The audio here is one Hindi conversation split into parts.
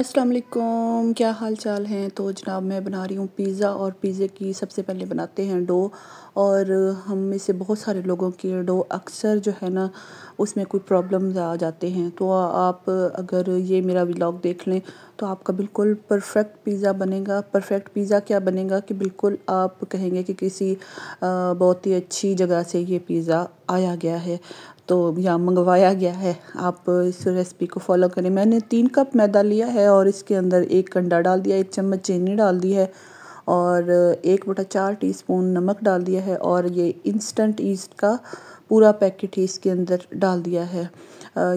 अस्सलाम वालेकुम क्या हाल चाल हैं तो जनाब मैं बना रही हूँ पिज़्ज़ा और पिज़्ज़े की सबसे पहले बनाते हैं डो और हम में से बहुत सारे लोगों के डो अक्सर जो है ना उसमें कोई प्रॉब्लम्स आ जाते हैं तो आप अगर ये मेरा व्लॉग देख लें तो आपका बिल्कुल परफेक्ट पिज़्ज़ा बनेगा परफेक्ट पिज़्ज़ा क्या बनेगा कि बिल्कुल आप कहेंगे कि किसी बहुत ही अच्छी जगह से ये पिज़्ज़ा आया गया है तो यहाँ मंगवाया गया है आप इस रेसिपी को फॉलो करें मैंने तीन कप मैदा लिया है और इसके अंदर एक कंडा डाल दिया एक चम्मच चीनी डाल दी है और एक बटा चार टी नमक डाल दिया है और ये इंस्टेंट ईस्ट का पूरा पैकेट ही इसके अंदर डाल दिया है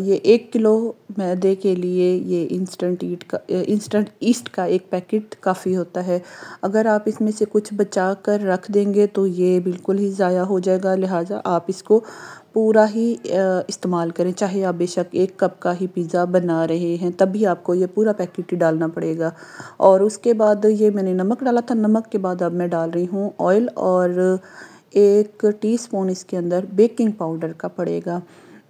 ये एक किलो मैदे के लिए ये इंस्टेंट ईट का इंस्टेंट ईस्ट का एक पैकेट काफ़ी होता है अगर आप इसमें से कुछ बचा कर रख देंगे तो ये बिल्कुल ही ज़ाया हो जाएगा लिहाजा आप इसको पूरा ही इस्तेमाल करें चाहे आप बेशक एक कप का ही पिज़्ज़ा बना रहे हैं तब भी आपको ये पूरा पैकेट ही डालना पड़ेगा और उसके बाद ये मैंने नमक डाला था नमक के बाद अब मैं डाल रही हूँ ऑयल और एक टीस्पून इसके अंदर बेकिंग पाउडर का पड़ेगा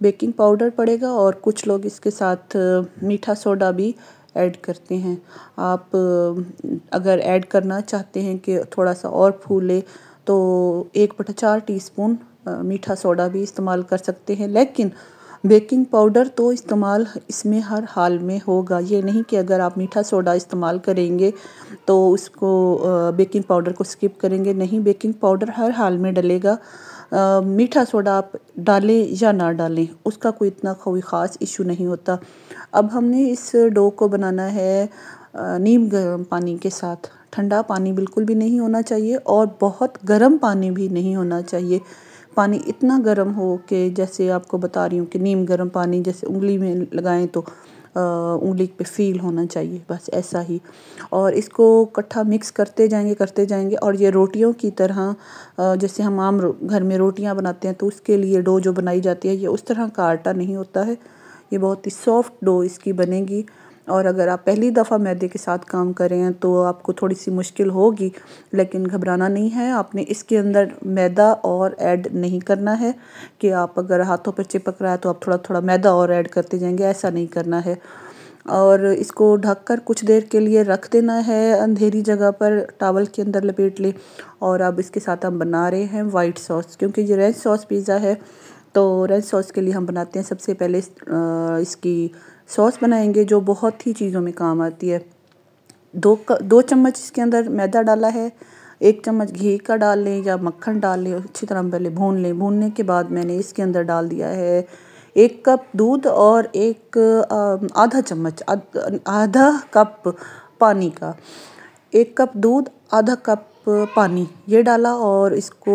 बेकिंग पाउडर पड़ेगा और कुछ लोग इसके साथ मीठा सोडा भी ऐड करते हैं आप अगर ऐड करना चाहते हैं कि थोड़ा सा और फूले तो एक बटा चार टी मीठा सोडा भी इस्तेमाल कर सकते हैं लेकिन बेकिंग पाउडर तो इस्तेमाल इसमें हर हाल में होगा ये नहीं कि अगर आप मीठा सोडा इस्तेमाल करेंगे तो उसको बेकिंग पाउडर को स्किप करेंगे नहीं बेकिंग पाउडर हर हाल में डलेगा आ, मीठा सोडा आप डालें या ना डालें उसका कोई इतना कोई ख़ास इशू नहीं होता अब हमने इस डो को बनाना है नीम गर्म पानी के साथ ठंडा पानी बिल्कुल भी नहीं होना चाहिए और बहुत गर्म पानी भी नहीं होना चाहिए पानी इतना गर्म हो कि जैसे आपको बता रही हूँ कि नीम गर्म पानी जैसे उंगली में लगाएं तो उंगली पे फील होना चाहिए बस ऐसा ही और इसको इकट्ठा मिक्स करते जाएंगे करते जाएंगे और ये रोटियों की तरह जैसे हम आम घर में रोटियां बनाते हैं तो उसके लिए डो जो बनाई जाती है ये उस तरह का आटा नहीं होता है ये बहुत ही सॉफ्ट डो इसकी बनेगी और अगर आप पहली दफ़ा मैदे के साथ काम करें तो आपको थोड़ी सी मुश्किल होगी लेकिन घबराना नहीं है आपने इसके अंदर मैदा और ऐड नहीं करना है कि आप अगर हाथों पर चिपक रहा है तो आप थोड़ा थोड़ा मैदा और ऐड करते जाएंगे ऐसा नहीं करना है और इसको ढककर कुछ देर के लिए रख देना है अंधेरी जगह पर टावल के अंदर लपेट लें और अब इसके साथ हम बना रहे हैं वाइट सॉस क्योंकि ये रेंच सॉस पिज़्ज़ा है तो रेंच सॉस के लिए हम बनाते हैं सबसे पहले इसकी सॉस बनाएंगे जो बहुत ही चीज़ों में काम आती है दो दो चम्मच इसके अंदर मैदा डाला है एक चम्मच घी का डाल लें या मक्खन डाल लें अच्छी तरह पहले भून लें भूनने के बाद मैंने इसके अंदर डाल दिया है एक कप दूध और एक आधा चम्मच आधा कप पानी का एक कप दूध आधा कप पानी ये डाला और इसको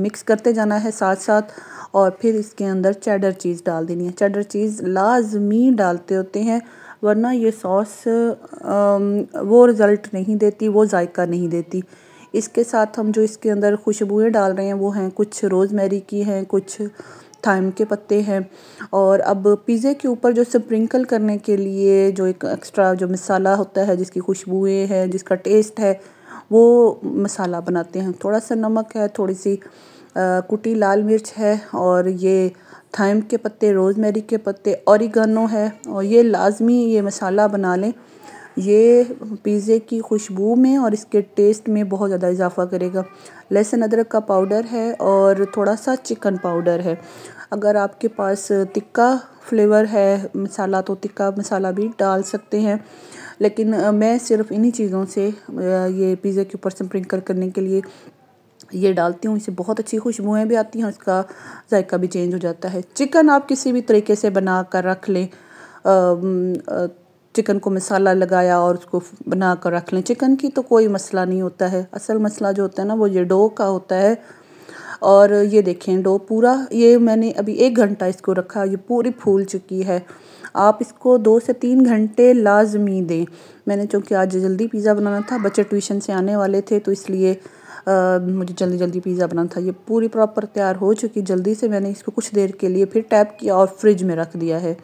मिक्स करते जाना है साथ साथ और फिर इसके अंदर चैडर चीज़ डाल देनी है चैडर चीज़ लाजमी डालते होते हैं वरना ये सॉस वो रिज़ल्ट नहीं देती वो जायका नहीं देती इसके साथ हम जो इसके अंदर खुशबुएँ डाल रहे हैं वो हैं कुछ रोज़मेरी की हैं कुछ थाइम के पत्ते हैं और अब पिज़्ज़े के ऊपर जो स्प्रिंकल करने के लिए जो एक एक्स्ट्रा जो मसाला होता है जिसकी खुशबुएँ हैं जिसका टेस्ट है वो मसाला बनाते हैं थोड़ा सा नमक है थोड़ी सी कुटी लाल मिर्च है और ये थाइम के पत्ते रोज़मेरी के पत्ते और है और ये लाजमी ये मसाला बना लें ये पिज़्ज़े की खुशबू में और इसके टेस्ट में बहुत ज़्यादा इजाफ़ा करेगा लहसुन अदरक का पाउडर है और थोड़ा सा चिकन पाउडर है अगर आपके पास तिक्का फ्लेवर है मसाला तो तिक्का मसाला भी डाल सकते हैं लेकिन मैं सिर्फ इन्हीं चीज़ों से ये पिज़्ज़ा के ऊपर स्प्रिंकल करने के लिए ये डालती हूँ इसे बहुत अच्छी खुशबुएँ भी आती हैं उसका जायका भी चेंज हो जाता है चिकन आप किसी भी तरीके से बना कर रख लें चिकन को मसाला लगाया और उसको बना कर रख लें चिकन की तो कोई मसला नहीं होता है असल मसला जो होता है ना वो ये डो का होता है और ये देखें डो पूरा ये मैंने अभी एक घंटा इसको रखा ये पूरी फूल चुकी है आप इसको दो से तीन घंटे लाजमी दें मैंने चूँकि आज जल्दी पिज़्ज़ा बनाना था बच्चे ट्यूशन से आने वाले थे तो इसलिए आ, मुझे जल्दी जल्दी पिज़्ज़ा बनाना था ये पूरी प्रॉपर तैयार हो चुकी जल्दी से मैंने इसको कुछ देर के लिए फिर टैप किया और फ्रिज में रख दिया है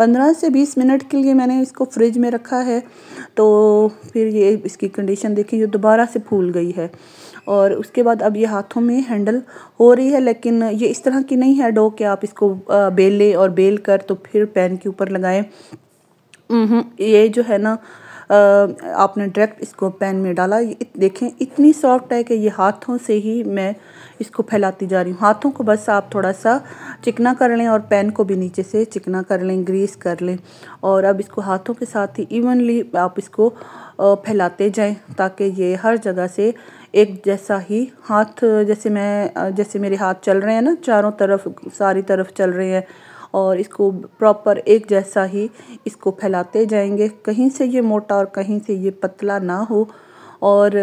पंद्रह से बीस मिनट के लिए मैंने इसको फ्रिज में रखा है तो फिर ये इसकी कंडीशन देखिए जो दोबारा से फूल गई है और उसके बाद अब ये हाथों में हैंडल हो रही है लेकिन ये इस तरह की नहीं है डो कि आप इसको बेलें और बेल कर तो फिर पैन के ऊपर लगाएं ये जो है ना आपने डायरेक्ट इसको पैन में डाला इत, देखें इतनी सॉफ्ट है कि ये हाथों से ही मैं इसको फैलाती जा रही हूँ हाथों को बस आप थोड़ा सा चिकना कर लें और पैन को भी नीचे से चिकना कर लें ग्रीस कर लें और अब इसको हाथों के साथ ही इवनली आप इसको फैलाते जाएं ताकि ये हर जगह से एक जैसा ही हाथ जैसे मैं जैसे मेरे हाथ चल रहे हैं ना चारों तरफ सारी तरफ चल रहे हैं और इसको प्रॉपर एक जैसा ही इसको फैलाते जाएंगे कहीं से ये मोटा और कहीं से ये पतला ना हो और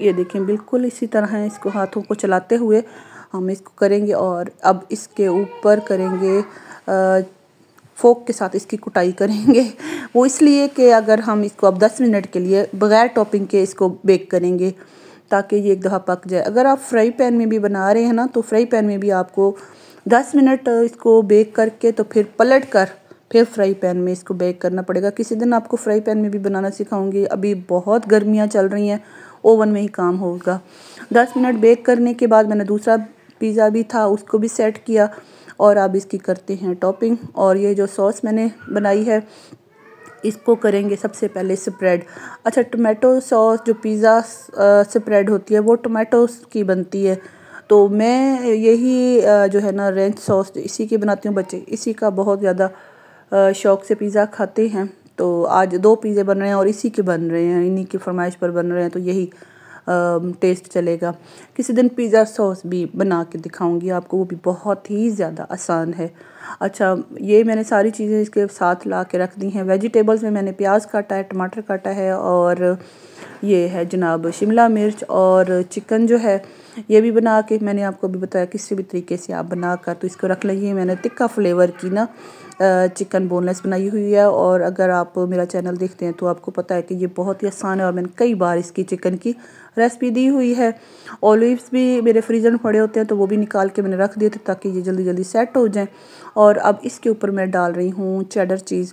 ये देखें बिल्कुल इसी तरह इसको हाथों को चलाते हुए हम इसको करेंगे और अब इसके ऊपर करेंगे फोक के साथ इसकी कुटाई करेंगे वो इसलिए कि अगर हम इसको अब 10 मिनट के लिए बग़ैर टॉपिंग के इसको बेक करेंगे ताकि ये एक दफ़ा पक जाए अगर आप फ्राई पैन में भी बना रहे हैं ना तो फ्राई पैन में भी आपको दस मिनट इसको बेक करके तो फिर पलट कर फिर फ्राई पैन में इसको बेक करना पड़ेगा किसी दिन आपको फ्राई पैन में भी बनाना सिखाऊंगी अभी बहुत गर्मियाँ चल रही हैं ओवन में ही काम होगा दस मिनट बेक करने के बाद मैंने दूसरा पिज़्ज़ा भी था उसको भी सेट किया और अब इसकी करते हैं टॉपिंग और ये जो सॉस मैंने बनाई है इसको करेंगे सबसे पहले स्प्रेड अच्छा टोमेटो सॉस जो पिज़्ज़ा स्प्रेड होती है वो टोमेटो की बनती है तो मैं यही जो है ना रेंच सॉस इसी की बनाती हूँ बच्चे इसी का बहुत ज़्यादा शौक़ से पिज़्ज़ा खाते हैं तो आज दो पिज़्ज़े बन रहे हैं और इसी के बन रहे हैं इन्हीं की फरमाइश पर बन रहे हैं तो यही टेस्ट चलेगा किसी दिन पिज़्ज़ा सॉस भी बना के दिखाऊंगी आपको वो भी बहुत ही ज़्यादा आसान है अच्छा ये मैंने सारी चीज़ें इसके साथ ला के रख दी हैं वेजिटेबल्स में मैंने प्याज काटा है टमाटर काटा है और ये है जनाब शिमला मिर्च और चिकन जो है ये भी बना के मैंने आपको अभी बताया किसी भी तरीके से आप बना कर तो इसको रख लेंगे मैंने तिक्का फ्लेवर की ना चिकन बोनलेस बनाई हुई है और अगर आप मेरा चैनल देखते हैं तो आपको पता है कि ये बहुत ही आसान है और मैंने कई बार इसकी चिकन की रेसिपी दी हुई है ओलिव्स भी मेरे फ्रीज़र में पड़े होते हैं तो वो भी निकाल के मैंने रख दिए थे ताकि ये जल्दी जल्दी सेट हो जाए और अब इसके ऊपर मैं डाल रही हूँ चेडर चीज़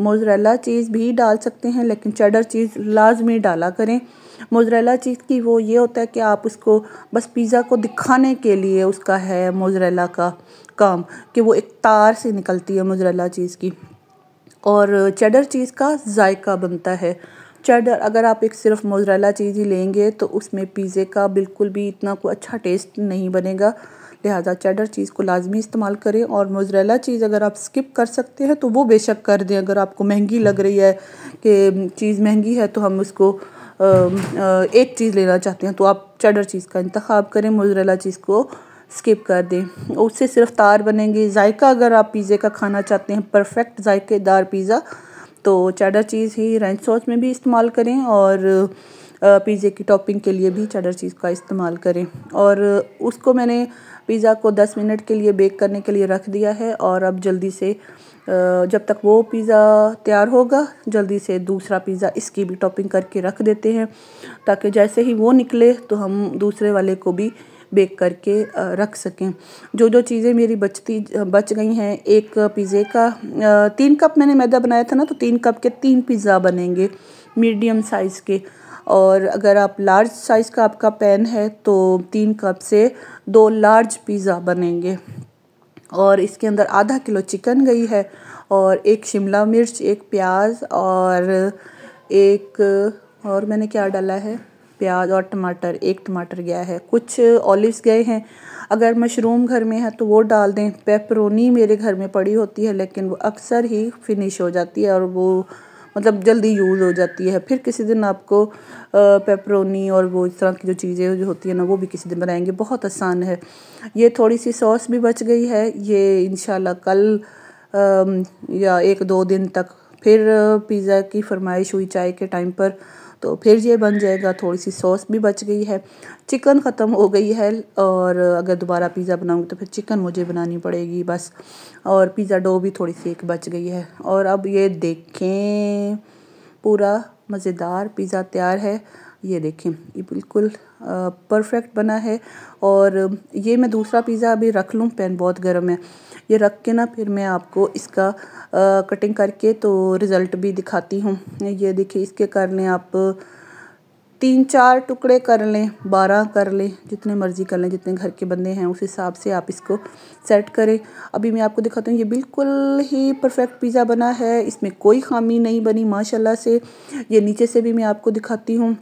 मोजरेला चीज़ भी डाल सकते हैं लेकिन चेडर चीज़ लाजमी डाला करें मोजरेला चीज़ की वो ये होता है कि आप उसको बस पिज़्ज़ा को दिखाने के लिए उसका है मोजरेला का काम कि वो एक तार से निकलती है मोजरेला चीज़ की और चेडर चीज़ का जायका बनता है चेडर अगर आप एक सिर्फ मोजरेला चीज़ ही लेंगे तो उसमें पिज़्ज़े का बिल्कुल भी इतना कोई अच्छा टेस्ट नहीं बनेगा लिहाजा चेडर चीज़ को लाजमी इस्तेमाल करें और मोजरेला चीज़ अगर आप स्किप कर सकते हैं तो वो बेशक कर दें अगर आपको महंगी लग रही है कि चीज़ महंगी है तो हम उसको एक चीज़ लेना चाहते हैं तो आप चडर चीज़ का इंतखब करें मोजरेला चीज़ को स्किप कर दें उससे सिर्फ तार बनेंगे जायका अगर आप पिज़्ज़े का खाना चाहते हैं परफेक्ट जायकेदार पिज़्ज़ा तो चडर चीज़ ही रेंच सॉस में भी इस्तेमाल करें और पिज़्ज़े की टॉपिंग के लिए भी चडर चीज़ का इस्तेमाल करें और उसको मैंने पिज़्ज़ा को 10 मिनट के लिए बेक करने के लिए रख दिया है और अब जल्दी से जब तक वो पिज़्ज़ा तैयार होगा जल्दी से दूसरा पिज़्ज़ा इसकी भी टॉपिंग करके रख देते हैं ताकि जैसे ही वो निकले तो हम दूसरे वाले को भी बेक करके रख सकें जो जो चीज़ें मेरी बचती बच गई हैं एक पिज़्ज़े का तीन कप मैंने मैदा बनाया था ना तो तीन कप के तीन पिज़्ज़ा बनेंगे मीडियम साइज़ के और अगर आप लार्ज साइज़ का आपका पैन है तो तीन कप से दो लार्ज पिज़्ज़ा बनेंगे और इसके अंदर आधा किलो चिकन गई है और एक शिमला मिर्च एक प्याज और एक और मैंने क्या डाला है प्याज और टमाटर एक टमाटर गया है कुछ ऑलिव्स गए हैं अगर मशरूम घर में है तो वो डाल दें पेपरोनी मेरे घर में पड़ी होती है लेकिन वो अक्सर ही फिनिश हो जाती है और वो मतलब जल्दी यूज़ हो जाती है फिर किसी दिन आपको पेपरोनी और वो इस तरह की जो चीज़ें जो होती है ना वो भी किसी दिन बनाएंगे बहुत आसान है ये थोड़ी सी सॉस भी बच गई है ये इन कल या एक दो दिन तक फिर पिज़्ज़ा की फरमाइश हुई चाय के टाइम पर तो फिर ये बन जाएगा थोड़ी सी सॉस भी बच गई है चिकन ख़त्म हो गई है और अगर दोबारा पिज़्ज़ा बनाऊँगी तो फिर चिकन मुझे बनानी पड़ेगी बस और पिज़्ज़ा डो भी थोड़ी सी एक बच गई है और अब ये देखें पूरा मज़ेदार पिज़्ज़ा तैयार है ये देखें ये बिल्कुल परफेक्ट बना है और ये मैं दूसरा पिज़्ज़ा अभी रख लूँ पैन बहुत गर्म है ये रख के ना फिर मैं आपको इसका कटिंग करके तो रिज़ल्ट भी दिखाती हूँ ये देखिए इसके कर लें आप तीन चार टुकड़े कर लें बारह कर लें जितने मर्ज़ी कर लें जितने घर के बंदे हैं उस हिसाब से आप इसको सेट करें अभी मैं आपको दिखाता हूँ ये बिल्कुल ही परफेक्ट पिज़्ज़ा बना है इसमें कोई खामी नहीं बनी माशाल्लाह से ये नीचे से भी मैं आपको दिखाती हूँ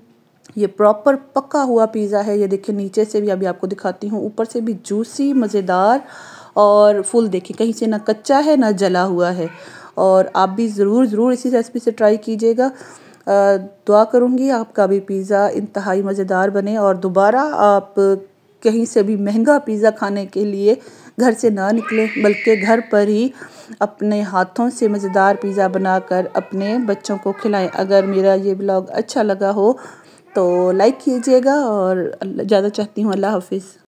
ये प्रॉपर पका हुआ पिज़्ज़ा है ये देखिए नीचे से भी अभी आपको दिखाती हूँ ऊपर से भी जूसी मज़ेदार और फुल देखिए कहीं से ना कच्चा है ना जला हुआ है और आप भी ज़रूर ज़रूर इसी रेसिपी से ट्राई कीजिएगा दुआ करूँगी आपका भी पिज़्ज़ा इंतहाई मज़ेदार बने और दोबारा आप कहीं से भी महंगा पिज़्ज़ा खाने के लिए घर से ना निकलें बल्कि घर पर ही अपने हाथों से मज़ेदार पिज़्ज़ा बनाकर अपने बच्चों को खिलाएं अगर मेरा ये ब्लॉग अच्छा लगा हो तो लाइक कीजिएगा और ज़्यादा चाहती हूँ अल्लाह हाफिज़